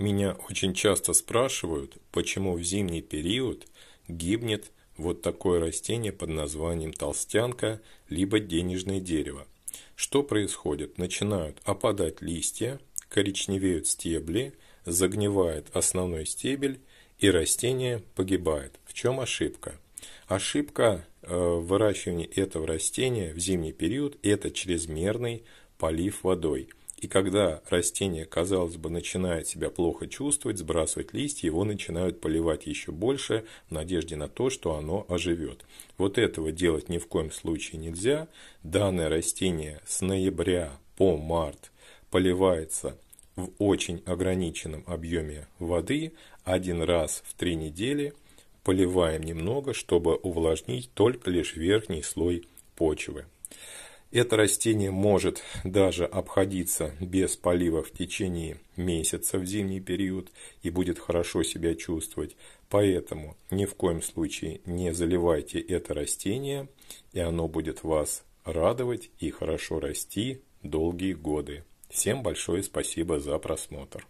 Меня очень часто спрашивают, почему в зимний период гибнет вот такое растение под названием толстянка, либо денежное дерево. Что происходит? Начинают опадать листья, коричневеют стебли, загнивает основной стебель и растение погибает. В чем ошибка? Ошибка в э, выращивании этого растения в зимний период – это чрезмерный полив водой – и когда растение, казалось бы, начинает себя плохо чувствовать, сбрасывать листья, его начинают поливать еще больше в надежде на то, что оно оживет. Вот этого делать ни в коем случае нельзя. Данное растение с ноября по март поливается в очень ограниченном объеме воды один раз в три недели. Поливаем немного, чтобы увлажнить только лишь верхний слой почвы. Это растение может даже обходиться без полива в течение месяца в зимний период и будет хорошо себя чувствовать. Поэтому ни в коем случае не заливайте это растение, и оно будет вас радовать и хорошо расти долгие годы. Всем большое спасибо за просмотр.